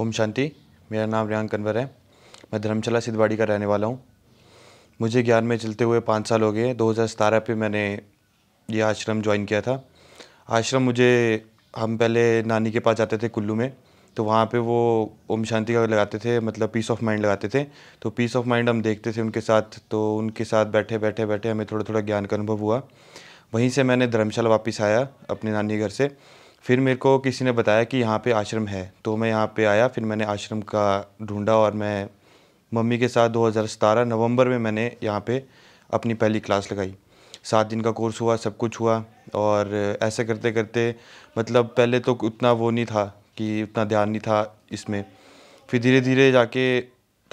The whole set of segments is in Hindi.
ओम शांति मेरा नाम रेहान कन्वर है मैं धर्मशाला सिद्धवाड़ी का रहने वाला हूँ मुझे ज्ञान में चलते हुए पाँच साल हो गए दो सतारह पे मैंने ये आश्रम ज्वाइन किया था आश्रम मुझे हम पहले नानी के पास जाते थे कुल्लू में तो वहाँ पे वो ओम शांति का लगाते थे मतलब पीस ऑफ माइंड लगाते थे तो पीस ऑफ माइंड हम देखते थे उनके साथ तो उनके साथ बैठे बैठे बैठे हमें थोड़ा थोड़ा ज्ञान का अनुभव हुआ वहीं से मैंने धर्मशाला वापस आया अपने नानी घर से फिर मेरे को किसी ने बताया कि यहाँ पे आश्रम है तो मैं यहाँ पे आया फिर मैंने आश्रम का ढूंढा और मैं मम्मी के साथ 2017 नवंबर में मैंने यहाँ पे अपनी पहली क्लास लगाई सात दिन का कोर्स हुआ सब कुछ हुआ और ऐसे करते करते मतलब पहले तो उतना वो नहीं था कि उतना ध्यान नहीं था इसमें फिर धीरे धीरे जाके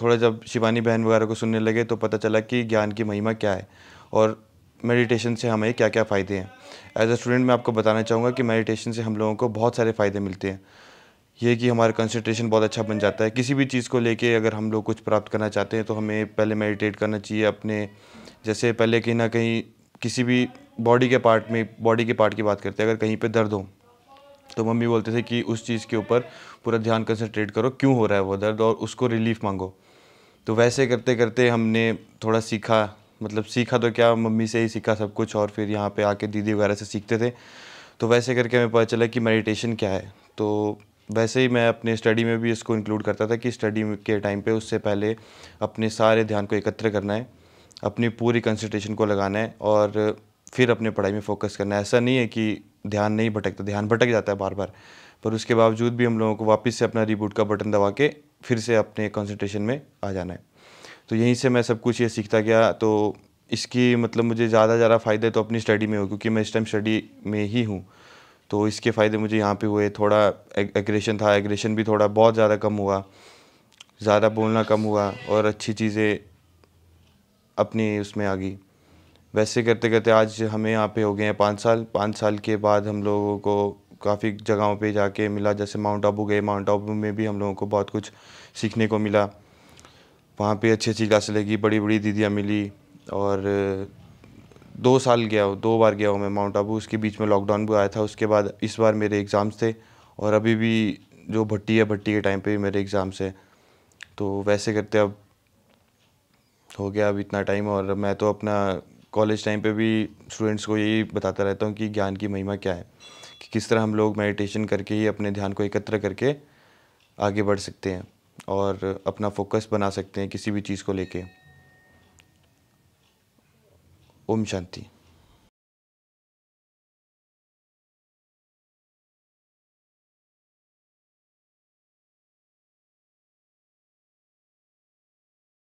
थोड़ा जब शिवानी बहन वगैरह को सुनने लगे तो पता चला कि ज्ञान की महिमा क्या है और मेडिटेशन से हमें क्या क्या फ़ायदे हैं एज अ स्टूडेंट मैं आपको बताना चाहूँगा कि मेडिटेशन से हम लोगों को बहुत सारे फ़ायदे मिलते हैं ये कि हमारा कंसंट्रेशन बहुत अच्छा बन जाता है किसी भी चीज़ को लेके अगर हम लोग कुछ प्राप्त करना चाहते हैं तो हमें पहले मेडिटेट करना चाहिए अपने जैसे पहले कहीं ना कहीं किसी भी बॉडी के पार्ट में बॉडी के पार्ट की बात करते हैं अगर कहीं पे दर्द हो तो मम्मी बोलते थे कि उस चीज़ के ऊपर पूरा ध्यान कंसनट्रेट करो क्यों हो रहा है वो दर्द और उसको रिलीफ मांगो तो वैसे करते करते हमने थोड़ा सीखा मतलब सीखा तो क्या मम्मी से ही सीखा सब कुछ और फिर यहाँ पे आके दीदी वगैरह से सीखते थे तो वैसे करके हमें पता चला कि मेडिटेशन क्या है तो वैसे ही मैं अपने स्टडी में भी इसको इंक्लूड करता था कि स्टडी के टाइम पे उससे पहले अपने सारे ध्यान को एकत्र करना है अपनी पूरी कंसनट्रेशन को लगाना है और फिर अपने पढ़ाई में फोकस करना है ऐसा नहीं है कि ध्यान नहीं भटकता ध्यान भटक जाता है बार बार पर उसके बावजूद भी हम लोगों को वापस से अपना रिबूट का बटन दबा के फिर से अपने कंसंट्रेशन में आ जाना है तो यहीं से मैं सब कुछ ये सीखता गया तो इसकी मतलब मुझे ज़्यादा ज़्यादा फ़ायदे तो अपनी स्टडी में हो क्योंकि मैं इस टाइम स्टडी में ही हूँ तो इसके फ़ायदे मुझे यहाँ पे हुए थोड़ा एग्रेशन था एग्रेशन भी थोड़ा बहुत ज़्यादा कम हुआ ज़्यादा बोलना कम हुआ और अच्छी चीज़ें अपनी उसमें आ गई वैसे करते करते आज हमें यहाँ पे हो गए हैं पाँच साल पाँच साल के बाद हम लोगों को काफ़ी जगहों पे जाके मिला जैसे माउंट आबू गए माउंट आबू में भी हम लोगों को बहुत कुछ सीखने को मिला वहाँ पे अच्छी अच्छी क्लासें लगी बड़ी बड़ी दीदियाँ मिली और दो साल गया हूँ दो बार गया हूँ मैं माउंट आबू उसके बीच में लॉकडाउन भी आया था उसके बाद इस बार मेरे एग्ज़ाम्स थे और अभी भी जो भट्टी है भट्टी के टाइम पे भी मेरे एग्ज़ाम्स है तो वैसे करते अब हो गया अब इतना टाइम और मैं तो अपना कॉलेज टाइम पे भी स्टूडेंट्स को यही बताता रहता हूँ कि ज्ञान की महिमा क्या है कि किस तरह हम लोग मेडिटेशन करके ही अपने ध्यान को एकत्र करके आगे बढ़ सकते हैं और अपना फोकस बना सकते हैं किसी भी चीज़ को लेके ओम शांति